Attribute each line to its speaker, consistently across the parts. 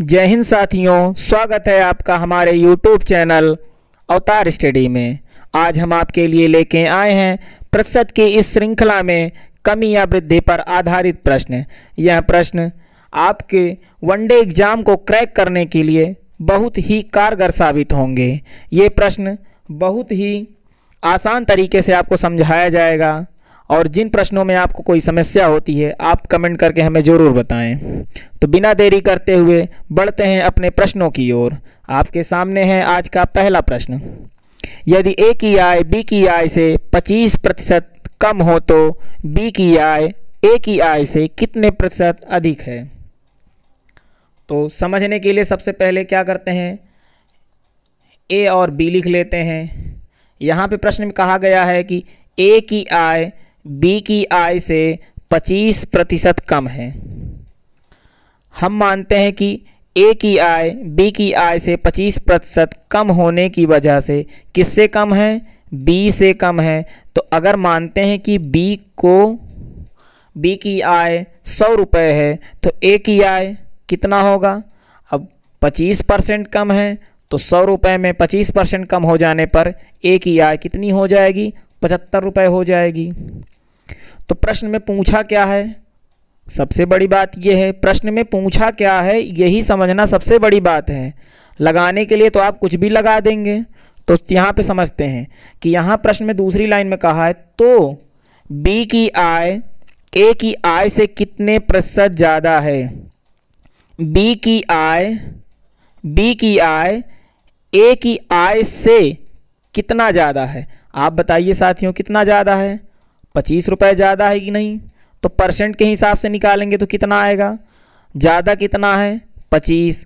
Speaker 1: जय हिंद साथियों स्वागत है आपका हमारे यूट्यूब चैनल अवतार स्टडी में आज हम आपके लिए लेके आए हैं प्रतिशत की इस श्रृंखला में कमी या वृद्धि पर आधारित प्रश्न यह प्रश्न आपके वनडे एग्जाम को क्रैक करने के लिए बहुत ही कारगर साबित होंगे ये प्रश्न बहुत ही आसान तरीके से आपको समझाया जाएगा और जिन प्रश्नों में आपको कोई समस्या होती है आप कमेंट करके हमें ज़रूर बताएं तो बिना देरी करते हुए बढ़ते हैं अपने प्रश्नों की ओर आपके सामने है आज का पहला प्रश्न यदि ए की आय बी की आय से 25 प्रतिशत कम हो तो बी की आय ए की आय से कितने प्रतिशत अधिक है तो समझने के लिए सबसे पहले क्या करते हैं ए और बी लिख लेते हैं यहाँ पे प्रश्न में कहा गया है कि ए की आय बी की आय से 25 प्रतिशत कम है हम मानते हैं कि ए की आय बी की आय से 25 प्रतिशत कम होने की वजह से किससे कम है बी से कम है तो अगर मानते हैं कि बी को बी की आय सौ रुपये है तो ए की आय कितना होगा अब 25 परसेंट कम है तो सौ रुपये में 25 परसेंट कम हो जाने पर ए की आय कितनी हो जाएगी पचहत्तर रुपये हो जाएगी तो प्रश्न में पूछा क्या है सबसे बड़ी बात यह है प्रश्न में पूछा क्या है यही समझना सबसे बड़ी बात है लगाने के लिए तो आप कुछ भी लगा देंगे तो यहाँ पे समझते हैं कि यहाँ प्रश्न में दूसरी लाइन में कहा है तो बी की आय ए की आय से कितने प्रतिशत ज़्यादा है बी की आय बी की आय ए की आय से कितना ज़्यादा है आप बताइए साथियों कितना ज़्यादा है पच्चीस रुपये ज़्यादा है कि नहीं तो परसेंट के हिसाब से निकालेंगे तो कितना आएगा ज़्यादा कितना है पच्चीस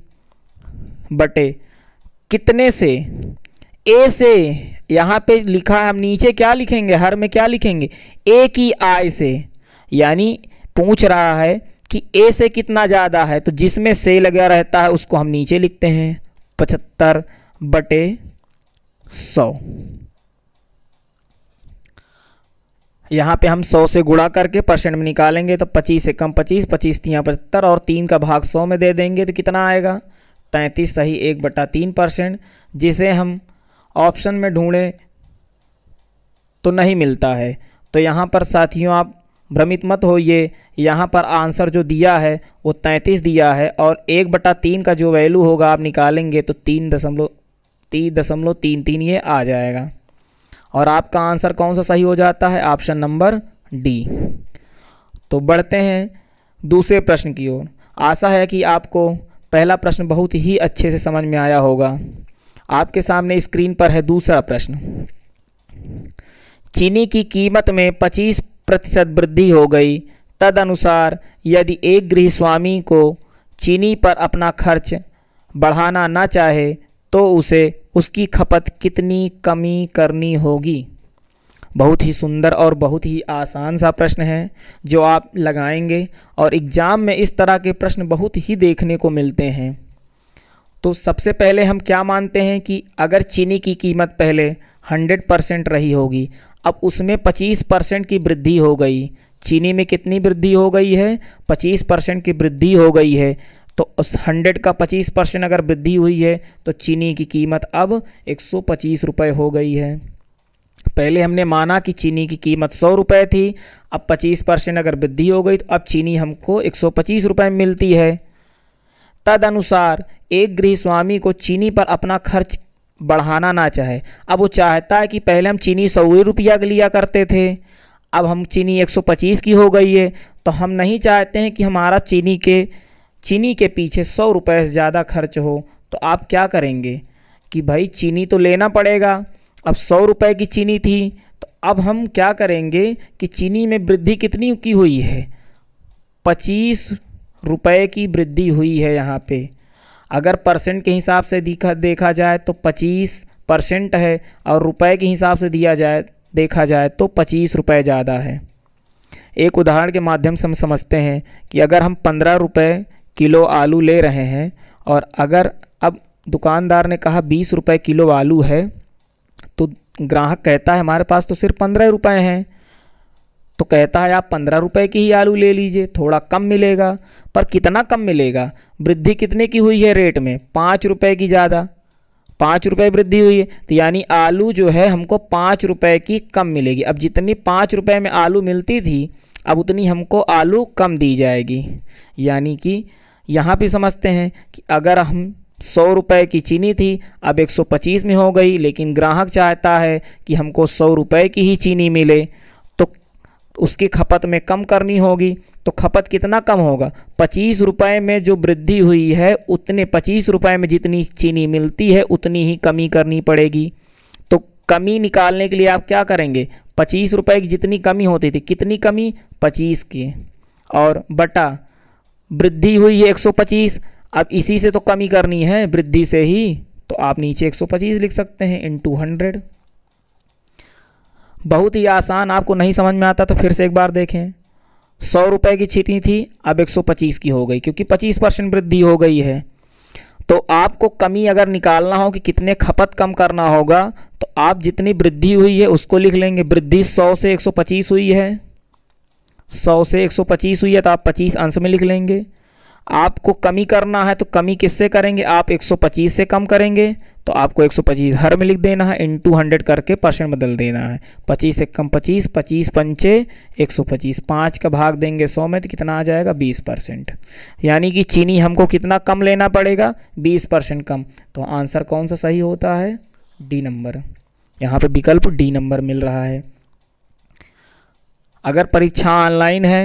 Speaker 1: बटे कितने से ए से यहाँ पे लिखा है हम नीचे क्या लिखेंगे हर में क्या लिखेंगे ए की आय से यानी पूछ रहा है कि ए से कितना ज़्यादा है तो जिसमें से लगा रहता है उसको हम नीचे लिखते हैं पचहत्तर बटे सौ यहाँ पे हम 100 से गुड़ा करके परसेंट में निकालेंगे तो 25 से कम 25 पच्चीस तियाँ पचहत्तर और तीन का भाग 100 में दे देंगे तो कितना आएगा तैंतीस सही एक बटा तीन परसेंट जिसे हम ऑप्शन में ढूंढें तो नहीं मिलता है तो यहाँ पर साथियों आप भ्रमित मत होइए यहाँ पर आंसर जो दिया है वो तैंतीस दिया है और एक बटा तीन का जो वैल्यू होगा आप निकालेंगे तो तीन दशमलव तीन दशमलव तीन तीन ये आ जाएगा और आपका आंसर कौन सा सही हो जाता है ऑप्शन नंबर डी तो बढ़ते हैं दूसरे प्रश्न की ओर आशा है कि आपको पहला प्रश्न बहुत ही अच्छे से समझ में आया होगा आपके सामने स्क्रीन पर है दूसरा प्रश्न चीनी की कीमत में 25 प्रतिशत वृद्धि हो गई तदनुसार यदि एक गृह स्वामी को चीनी पर अपना खर्च बढ़ाना ना चाहे तो उसे उसकी खपत कितनी कमी करनी होगी बहुत ही सुंदर और बहुत ही आसान सा प्रश्न है जो आप लगाएंगे और एग्ज़ाम में इस तरह के प्रश्न बहुत ही देखने को मिलते हैं तो सबसे पहले हम क्या मानते हैं कि अगर चीनी की कीमत पहले 100 परसेंट रही होगी अब उसमें 25 परसेंट की वृद्धि हो गई चीनी में कितनी वृद्धि हो गई है 25 परसेंट की वृद्धि हो गई है तो उस हंड्रेड का पच्चीस परसेंट अगर वृद्धि हुई है तो चीनी की कीमत अब एक सौ पच्चीस रुपये हो गई है पहले हमने माना कि चीनी की कीमत सौ रुपये थी अब पच्चीस परसेंट अगर वृद्धि हो गई तो अब चीनी हमको एक सौ पच्चीस रुपये मिलती है तद अनुसार एक गृह स्वामी को चीनी पर अपना खर्च बढ़ाना ना चाहे अब वो चाहता है कि पहले हम चीनी सौ रुपया लिया करते थे अब हम चीनी 125 की हो गई है तो हम नहीं चाहते हैं कि हमारा चीनी के चीनी के पीछे सौ रुपये से ज़्यादा खर्च हो तो आप क्या करेंगे कि भाई चीनी तो लेना पड़ेगा अब सौ रुपये की चीनी थी तो अब हम क्या करेंगे कि चीनी में वृद्धि कितनी की हुई है पच्चीस रुपये की वृद्धि हुई है यहाँ पे अगर परसेंट के हिसाब से देखा देखा जाए तो पच्चीस परसेंट है और रुपए के हिसाब से दिया जाए देखा जाए तो पच्चीस रुपये ज़्यादा है एक उदाहरण के माध्यम से हम समझते हैं कि अगर हम पंद्रह रुपये किलो आलू ले रहे हैं और अगर अब दुकानदार ने कहा बीस रुपये किलो आलू है तो ग्राहक कहता है हमारे पास तो सिर्फ पंद्रह रुपये हैं तो कहता है आप पंद्रह रुपये की ही आलू ले लीजिए थोड़ा कम मिलेगा पर कितना कम मिलेगा वृद्धि कितने की हुई है रेट में पाँच रुपये की ज़्यादा पाँच रुपये वृद्धि हुई है तो यानी आलू जो है हमको पाँच रुपये की कम मिलेगी अब जितनी पाँच रुपये में आलू मिलती थी अब उतनी हमको आलू कम दी जाएगी यानी कि यहाँ भी समझते हैं कि अगर हम सौ रुपये की चीनी थी अब एक सौ पच्चीस में हो गई लेकिन ग्राहक चाहता है कि हमको सौ रुपये की ही चीनी मिले तो उसकी खपत में कम करनी होगी तो खपत कितना कम होगा पच्चीस रुपये में जो वृद्धि हुई है उतने पच्चीस रुपये में जितनी चीनी मिलती है उतनी ही कमी करनी पड़ेगी कमी निकालने के लिए आप क्या करेंगे पच्चीस रुपये की जितनी कमी होती थी कितनी कमी पच्चीस की और बटा वृद्धि हुई है एक सौ पच्चीस अब इसी से तो कमी करनी है वृद्धि से ही तो आप नीचे एक सौ पच्चीस लिख सकते हैं इन टू हंड्रेड बहुत ही आसान आपको नहीं समझ में आता तो फिर से एक बार देखें सौ रुपये की छिटी थी अब 125 की हो गई क्योंकि 25 परसेंट वृद्धि हो गई है तो आपको कमी अगर निकालना हो कि कितने खपत कम करना होगा तो आप जितनी वृद्धि हुई है उसको लिख लेंगे वृद्धि सौ से एक सौ पच्चीस हुई है सौ से एक सौ पच्चीस हुई है तो आप पच्चीस अंश में लिख लेंगे आपको कमी करना है तो कमी किससे करेंगे आप 125 से कम करेंगे तो आपको 125 हर में लिख देना है इन टू हंड्रेड करके परसेंट बदल देना है 25 से कम 25 25 पंचे 125 पाँच का भाग देंगे 100 में तो कितना आ जाएगा 20 परसेंट यानी कि चीनी हमको कितना कम लेना पड़ेगा 20 परसेंट कम तो आंसर कौन सा सही होता है डी नंबर यहाँ पे विकल्प डी नंबर मिल रहा है अगर परीक्षा ऑनलाइन है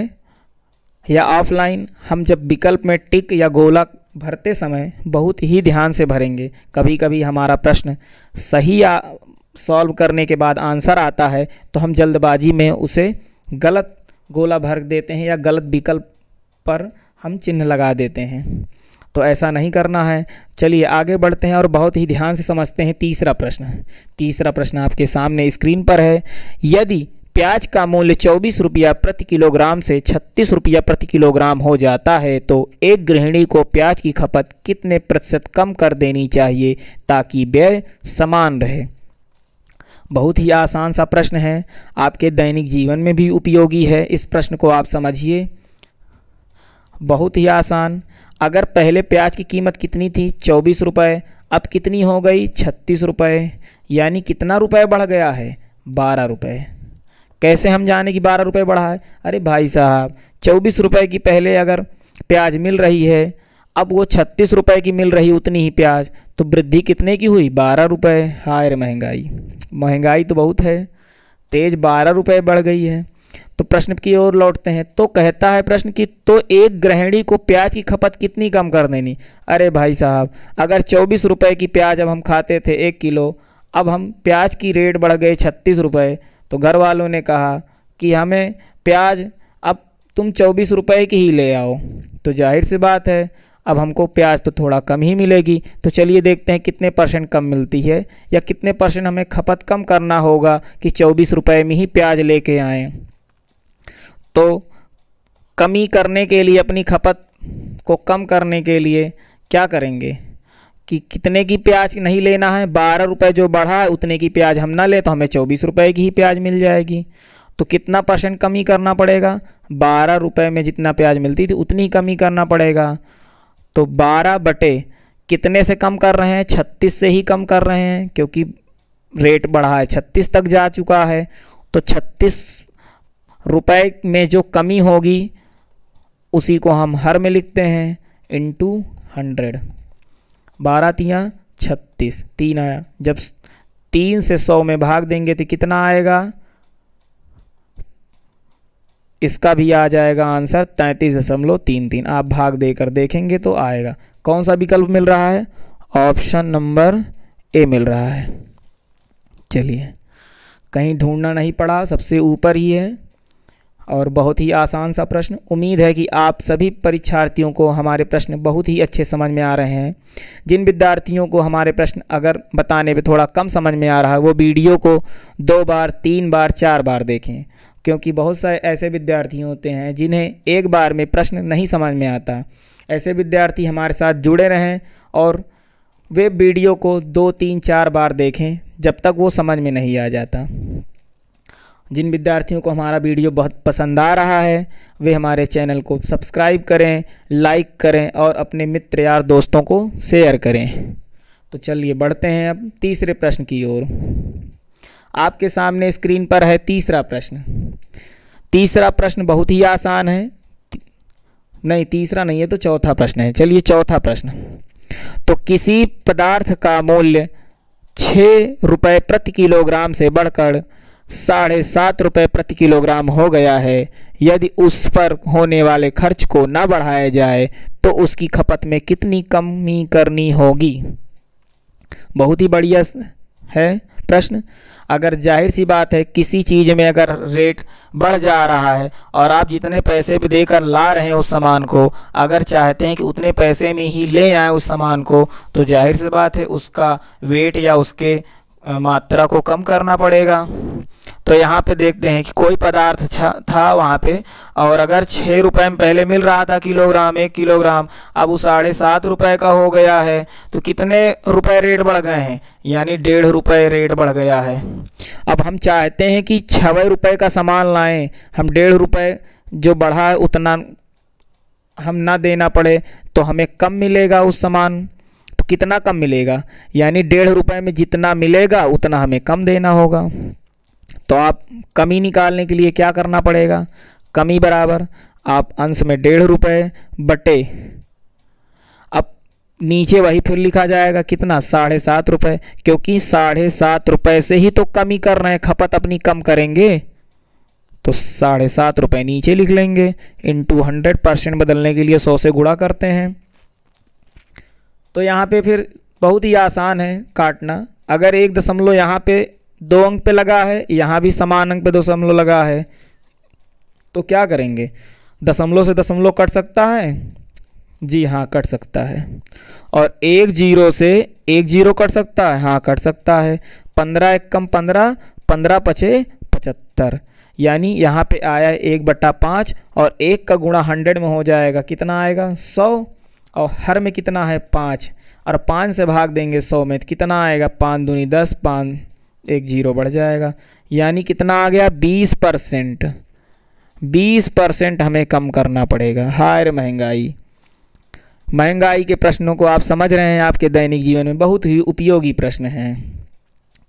Speaker 1: या ऑफलाइन हम जब विकल्प में टिक या गोला भरते समय बहुत ही ध्यान से भरेंगे कभी कभी हमारा प्रश्न सही या सॉल्व करने के बाद आंसर आता है तो हम जल्दबाजी में उसे गलत गोला भर देते हैं या गलत विकल्प पर हम चिन्ह लगा देते हैं तो ऐसा नहीं करना है चलिए आगे बढ़ते हैं और बहुत ही ध्यान से समझते हैं तीसरा प्रश्न तीसरा प्रश्न आपके सामने स्क्रीन पर है यदि प्याज का मूल्य चौबीस रुपया प्रति किलोग्राम से छत्तीस रुपया प्रति किलोग्राम हो जाता है तो एक गृहिणी को प्याज की खपत कितने प्रतिशत कम कर देनी चाहिए ताकि व्यय समान रहे बहुत ही आसान सा प्रश्न है आपके दैनिक जीवन में भी उपयोगी है इस प्रश्न को आप समझिए बहुत ही आसान अगर पहले प्याज की कीमत कितनी थी चौबीस रुपये अब कितनी हो गई छत्तीस रुपये यानी कितना रुपये बढ़ गया है बारह रुपये कैसे हम जाने कि बारह रुपये बढ़ा है अरे भाई साहब चौबीस रुपये की पहले अगर प्याज मिल रही है अब वो छत्तीस रुपये की मिल रही उतनी ही प्याज तो वृद्धि कितने की हुई बारह रुपये हायर महंगाई महंगाई तो बहुत है तेज़ बारह रुपये बढ़ गई है तो प्रश्न की ओर लौटते हैं तो कहता है प्रश्न की तो एक ग्रहणी को प्याज की खपत कितनी कम कर देनी अरे भाई साहब अगर चौबीस रुपये की प्याज अब हम खाते थे एक किलो अब हम प्याज की रेट बढ़ गए छत्तीस रुपये तो घर वालों ने कहा कि हमें प्याज अब तुम चौबीस रुपये की ही ले आओ तो जाहिर सी बात है अब हमको प्याज तो थोड़ा कम ही मिलेगी तो चलिए देखते हैं कितने परसेंट कम मिलती है या कितने परसेंट हमें खपत कम करना होगा कि चौबीस रुपये में ही प्याज लेके आएँ तो कमी करने के लिए अपनी खपत को कम करने के लिए क्या करेंगे कि कितने की प्याज नहीं लेना है बारह रुपये जो बढ़ा है उतने की प्याज हम ना ले तो हमें चौबीस रुपये की ही प्याज मिल जाएगी तो कितना परसेंट कमी करना पड़ेगा बारह रुपये में जितना प्याज मिलती थी उतनी कमी करना पड़ेगा तो बारह बटे कितने से कम कर रहे हैं छत्तीस से ही कम कर रहे हैं क्योंकि रेट बढ़ा है छत्तीस तक जा चुका है तो छत्तीस रुपए में जो कमी होगी उसी को हम हर में लिखते हैं इनटू हंड्रेड बारह तिया छत्तीस तीन आया जब तीन से सौ में भाग देंगे तो कितना आएगा इसका भी आ जाएगा आंसर तैंतीस दशमलव तीन तीन आप भाग देकर देखेंगे तो आएगा कौन सा विकल्प मिल रहा है ऑप्शन नंबर ए मिल रहा है चलिए कहीं ढूंढना नहीं पड़ा सबसे ऊपर ही है और बहुत ही आसान सा प्रश्न उम्मीद है कि आप सभी परीक्षार्थियों को हमारे प्रश्न बहुत ही अच्छे समझ में आ रहे हैं जिन विद्यार्थियों को हमारे प्रश्न अगर बताने में थोड़ा कम समझ में आ रहा है वो वीडियो को दो बार तीन बार चार बार देखें क्योंकि बहुत सारे ऐसे विद्यार्थी होते हैं जिन्हें एक बार में प्रश्न नहीं समझ में आता ऐसे विद्यार्थी हमारे साथ जुड़े रहें और वे वीडियो को दो तीन चार बार देखें जब तक वो समझ में नहीं आ जाता जिन विद्यार्थियों को हमारा वीडियो बहुत पसंद आ रहा है वे हमारे चैनल को सब्सक्राइब करें लाइक करें और अपने मित्र यार दोस्तों को शेयर करें तो चलिए बढ़ते हैं अब तीसरे प्रश्न की ओर आपके सामने स्क्रीन पर है तीसरा प्रश्न तीसरा प्रश्न बहुत ही आसान है नहीं तीसरा नहीं है तो चौथा प्रश्न है चलिए चौथा प्रश्न तो किसी पदार्थ का मूल्य छः रुपये प्रति किलोग्राम से बढ़कर साढ़े सात रुपये प्रति किलोग्राम हो गया है यदि उस पर होने वाले खर्च को न बढ़ाया जाए तो उसकी खपत में कितनी कमी करनी होगी बहुत ही बढ़िया है प्रश्न अगर जाहिर सी बात है किसी चीज़ में अगर रेट बढ़ जा रहा है और आप जितने पैसे भी देकर ला रहे हैं उस सामान को अगर चाहते हैं कि उतने पैसे में ही ले आए उस सामान को तो जाहिर सी बात है उसका वेट या उसके मात्रा को कम करना पड़ेगा तो यहाँ पे देखते हैं कि कोई पदार्थ था वहाँ पे और अगर छः रुपये में पहले मिल रहा था किलोग्राम एक किलोग्राम अब वो साढ़े सात रुपये का हो गया है तो कितने रुपए रेट बढ़ गए हैं यानी डेढ़ रुपये रेट बढ़ गया है अब हम चाहते हैं कि छवे रुपये का सामान लाएं हम डेढ़ रुपये जो बढ़ा है उतना हम ना देना पड़े तो हमें कम मिलेगा उस सामान कितना कम मिलेगा यानी डेढ़ रुपये में जितना मिलेगा उतना हमें कम देना होगा तो आप कमी निकालने के लिए क्या करना पड़ेगा कमी बराबर आप अंश में डेढ़ रुपये बटे अब नीचे वही फिर लिखा जाएगा कितना साढ़े सात रुपये क्योंकि साढ़े सात रुपये से ही तो कमी कर रहे हैं खपत अपनी कम करेंगे तो साढ़े सात रुपये नीचे लिख लेंगे इन टू हंड्रेड परसेंट बदलने के लिए सौ से गुणा करते हैं तो यहाँ पे फिर बहुत ही आसान है काटना अगर एक दशमलव यहाँ पे दो अंक पे लगा है यहाँ भी समान अंक पे दो दशमलव लगा है तो क्या करेंगे दशमलव से दशमलव कट सकता है जी हाँ कट सकता है और एक जीरो से एक जीरो कट सकता है हाँ कट सकता है पंद्रह एक कम पंद्रह पंद्रह पचे पचहत्तर यानी यहाँ पे आया एक बट्टा पाँच और एक का गुणा हंड्रेड में हो जाएगा कितना आएगा सौ और हर में कितना है पाँच और पाँच से भाग देंगे सौ में तो कितना आएगा पाँच दूनी दस पाँच एक जीरो बढ़ जाएगा यानी कितना आ गया बीस परसेंट बीस परसेंट हमें कम करना पड़ेगा हायर महंगाई महंगाई के प्रश्नों को आप समझ रहे हैं आपके दैनिक जीवन में बहुत ही उपयोगी प्रश्न हैं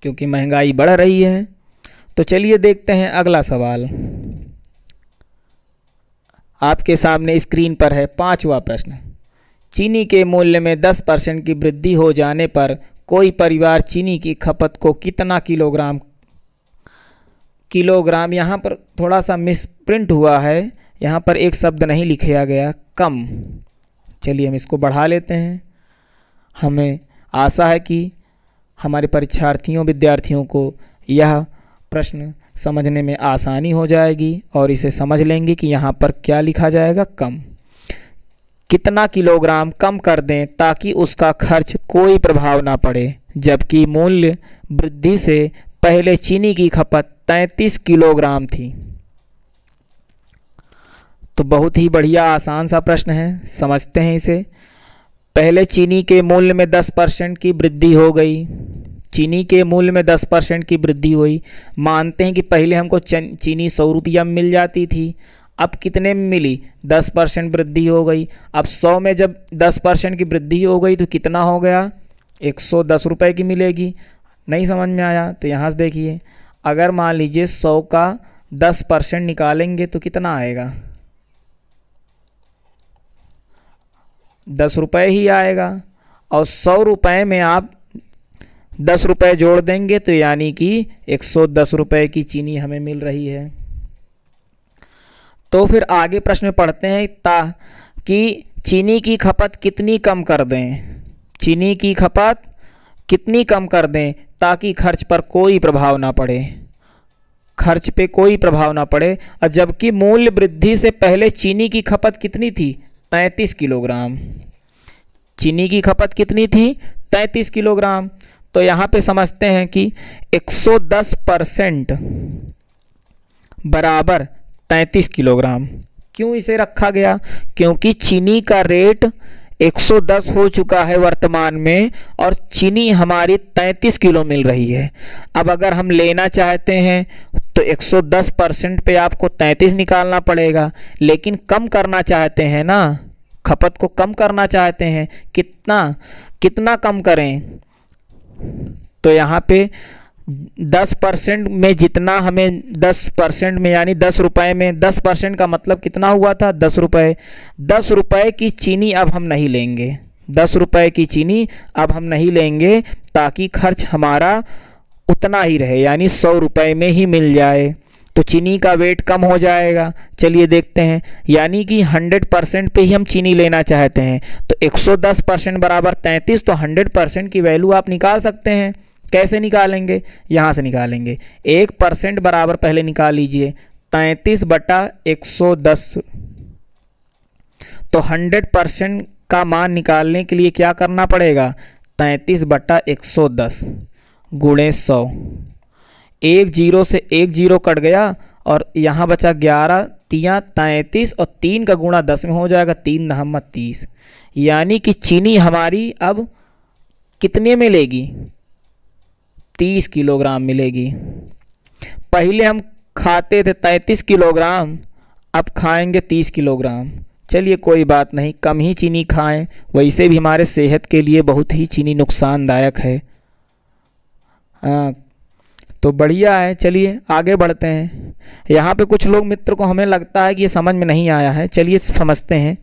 Speaker 1: क्योंकि महंगाई बढ़ रही है तो चलिए देखते हैं अगला सवाल आपके सामने स्क्रीन पर है पांचवा प्रश्न चीनी के मूल्य में 10 परसेंट की वृद्धि हो जाने पर कोई परिवार चीनी की खपत को कितना किलोग्राम किलोग्राम यहाँ पर थोड़ा सा मिस प्रिंट हुआ है यहाँ पर एक शब्द नहीं लिखा गया कम चलिए हम इसको बढ़ा लेते हैं हमें आशा है कि हमारे परीक्षार्थियों विद्यार्थियों को यह प्रश्न समझने में आसानी हो जाएगी और इसे समझ लेंगे कि यहाँ पर क्या लिखा जाएगा कम कितना किलोग्राम कम कर दें ताकि उसका खर्च कोई प्रभाव ना पड़े जबकि मूल्य वृद्धि से पहले चीनी की खपत 33 किलोग्राम थी तो बहुत ही बढ़िया आसान सा प्रश्न है समझते हैं इसे पहले चीनी के मूल्य में 10 परसेंट की वृद्धि हो गई चीनी के मूल्य में 10 परसेंट की वृद्धि हुई मानते हैं कि पहले हमको चीनी सौ रुपया मिल जाती थी अब कितने में मिली दस परसेंट वृद्धि हो गई अब सौ में जब दस परसेंट की वृद्धि हो गई तो कितना हो गया एक सौ दस रुपये की मिलेगी नहीं समझ में आया तो यहाँ से देखिए अगर मान लीजिए सौ का दस परसेंट निकालेंगे तो कितना आएगा दस रुपये ही आएगा और सौ रुपये में आप दस रुपये जोड़ देंगे तो यानी कि एक सौ दस रुपये की चीनी हमें मिल रही है तो फिर आगे प्रश्न पढ़ते हैं ता कि चीनी की खपत कितनी कम कर दें चीनी की खपत कितनी कम कर दें ताकि खर्च पर कोई प्रभाव ना पड़े खर्च पे कोई प्रभाव ना पड़े और जबकि मूल्य वृद्धि से पहले चीनी की खपत कितनी थी तैंतीस किलोग्राम चीनी की खपत कितनी थी तैंतीस किलोग्राम तो यहाँ पे समझते हैं कि 110 परसेंट बराबर तैंतीस किलोग्राम क्यों इसे रखा गया क्योंकि चीनी का रेट 110 हो चुका है वर्तमान में और चीनी हमारी 33 किलो मिल रही है अब अगर हम लेना चाहते हैं तो 110 परसेंट पे आपको 33 निकालना पड़ेगा लेकिन कम करना चाहते हैं ना खपत को कम करना चाहते हैं कितना कितना कम करें तो यहाँ पे दस परसेंट में जितना हमें दस परसेंट में यानी दस रुपए में दस परसेंट का मतलब कितना हुआ था दस रुपये दस रुपये की चीनी अब हम नहीं लेंगे दस रुपये की चीनी अब हम नहीं लेंगे ताकि खर्च हमारा उतना ही रहे यानी सौ रुपये में ही मिल जाए तो चीनी का वेट कम हो जाएगा चलिए देखते हैं यानी कि 100 परसेंट पर ही हम चीनी लेना चाहते हैं तो 110 परसेंट बराबर 33 तो 100 परसेंट की वैल्यू आप निकाल सकते हैं कैसे निकालेंगे यहाँ से निकालेंगे एक परसेंट बराबर पहले निकाल लीजिए तैंतीस बटा एक सौ दस तो हंड्रेड परसेंट का मान निकालने के लिए क्या करना पड़ेगा तैंतीस बटा एक सौ दस गुणे सौ एक जीरो से एक जीरो कट गया और यहाँ बचा ग्यारह तिया तैंतीस और तीन का गुणा दस में हो जाएगा तीन नहम्मा तीस यानी कि चीनी हमारी अब कितने में लेगी तीस किलोग्राम मिलेगी पहले हम खाते थे 33 किलोग्राम अब खाएंगे तीस किलोग्राम चलिए कोई बात नहीं कम ही चीनी खाएं वैसे भी हमारे सेहत के लिए बहुत ही चीनी नुकसानदायक है हाँ तो बढ़िया है चलिए आगे बढ़ते हैं यहाँ पे कुछ लोग मित्र को हमें लगता है कि ये समझ में नहीं आया है चलिए समझते हैं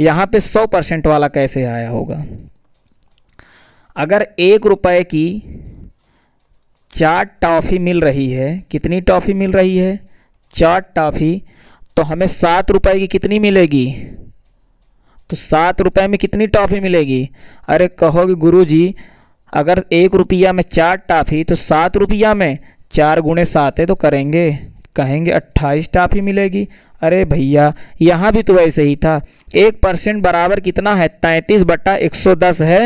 Speaker 1: यहाँ पे सौ परसेंट वाला कैसे आया होगा अगर एक रुपए की चार टॉफ़ी मिल रही है कितनी टॉफ़ी मिल रही है चार टॉफ़ी तो हमें सात रुपए की कितनी मिलेगी तो सात रुपए में कितनी टॉफ़ी मिलेगी अरे कहोगे गुरुजी अगर एक रुपया में चार टॉफ़ी तो सात रुपया में चार गुणे सात है तो करेंगे कहेंगे अट्ठाईस टॉफ़ी मिलेगी अरे भैया यहाँ भी तो वैसे ही था एक परसेंट बराबर कितना है तैंतीस बट्टा एक सौ दस है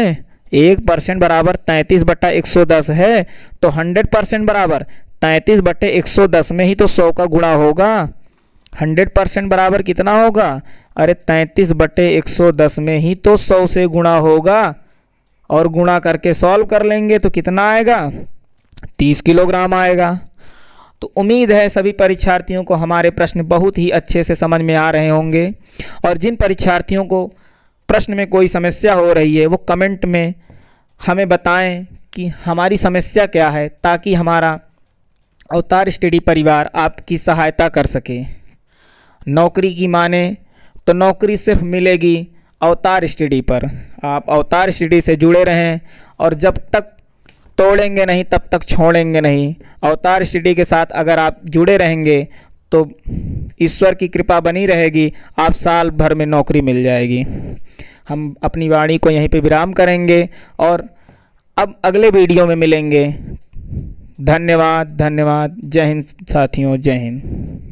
Speaker 1: एक परसेंट बराबर तैंतीस बट्टा एक सौ दस है तो हंड्रेड परसेंट बराबर तैंतीस बट्टे एक सौ दस में ही तो सौ का गुणा होगा हंड्रेड परसेंट बराबर कितना होगा अरे तैंतीस बट्टे एक सौ दस में ही तो सौ से गुणा होगा और गुणा करके सॉल्व कर लेंगे तो कितना आएगा तीस किलोग्राम आएगा तो उम्मीद है सभी परीक्षार्थियों को हमारे प्रश्न बहुत ही अच्छे से समझ में आ रहे होंगे और जिन परीक्षार्थियों को प्रश्न में कोई समस्या हो रही है वो कमेंट में हमें बताएं कि हमारी समस्या क्या है ताकि हमारा अवतार स्टडी परिवार आपकी सहायता कर सके नौकरी की माने तो नौकरी सिर्फ मिलेगी अवतार स्टडी पर आप अवतार स्टडी से जुड़े रहें और जब तक तोड़ेंगे नहीं तब तक छोड़ेंगे नहीं अवतार स्टडी के साथ अगर आप जुड़े रहेंगे तो ईश्वर की कृपा बनी रहेगी आप साल भर में नौकरी मिल जाएगी हम अपनी वाणी को यहीं पे विराम करेंगे और अब अगले वीडियो में मिलेंगे धन्यवाद धन्यवाद जय हिंद साथियों जय हिंद